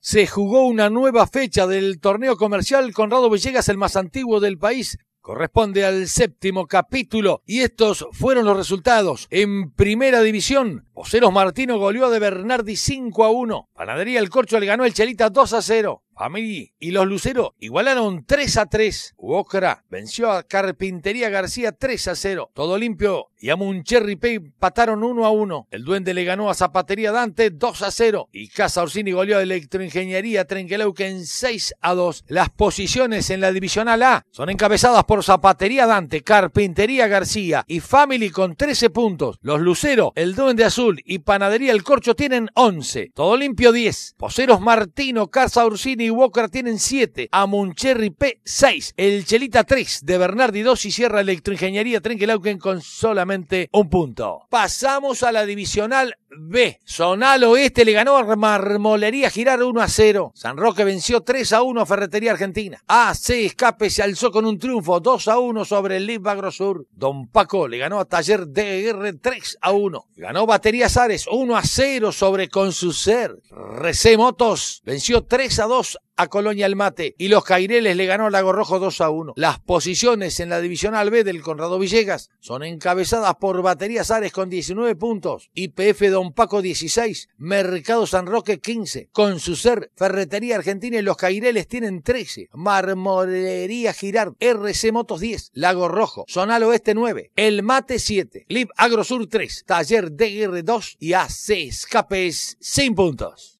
se jugó una nueva fecha del torneo comercial Conrado Villegas, el más antiguo del país. Corresponde al séptimo capítulo y estos fueron los resultados. En primera división, Oceros Martino goleó de Bernardi 5 a 1. Panadería El Corcho le ganó el Chelita 2 a 0. Family y los Luceros igualaron 3 a 3. Ocra venció a Carpintería García 3 a 0. Todo limpio. Y a Muncherry Pay pataron 1 a 1. El Duende le ganó a Zapatería Dante 2 a 0. Y Casa Orsini goleó a Electroingeniería en 6 a 2. Las posiciones en la Divisional A son encabezadas por Zapatería Dante, Carpintería García y Family con 13 puntos. Los Luceros, el Duende Azul y Panadería El Corcho tienen 11. Todo limpio 10. Poseros Martino, Casa Orsini Walker tienen 7, Moncherry P 6, el Chelita 3 de Bernardi 2 y cierra Electroingeniería Trenkelauken con solamente un punto. Pasamos a la divisional B. Zonal Oeste le ganó a Marmolería Girar 1 a 0. San Roque venció 3 a 1 a Ferretería Argentina. AC Escape se alzó con un triunfo 2 a 1 sobre el Sur. Don Paco le ganó a Taller DR 3 a 1. Ganó Baterías Ares 1 a 0 sobre Consucer. Motos venció 3 a 2 a Colonia el Mate y los Caireles le ganó Lago Rojo 2 a 1. Las posiciones en la División B del Conrado Villegas son encabezadas por Baterías Ares con 19 puntos, IPF Don Paco 16, Mercado San Roque 15, con su ser Ferretería Argentina y los Caireles tienen 13, Marmolería Girard, RC Motos 10, Lago Rojo, Zonal Oeste 9, El Mate 7, Lib Agrosur 3, Taller DR 2 y AC Escapes 100 puntos.